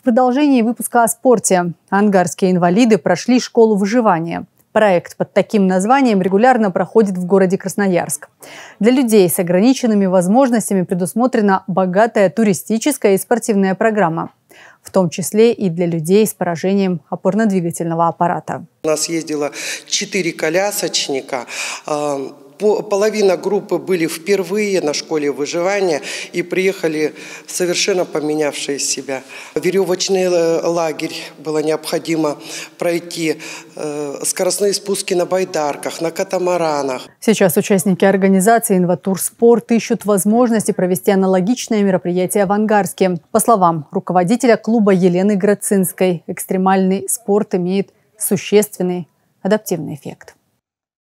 В продолжении выпуска о спорте ангарские инвалиды прошли школу выживания. Проект под таким названием регулярно проходит в городе Красноярск. Для людей с ограниченными возможностями предусмотрена богатая туристическая и спортивная программа, в том числе и для людей с поражением опорно-двигательного аппарата. У нас ездило четыре колясочника, а, половина группы были впервые на школе выживания и приехали совершенно поменявшие себя. Веревочный э, лагерь было необходимо пройти, э, скоростные спуски на байдарках, на катамаранах. Сейчас участники организации «Инватур Спорт» ищут возможности провести аналогичное мероприятие в Ангарске. По словам руководителя клуба Елены Грацинской, экстремальный спорт имеет существенный адаптивный эффект.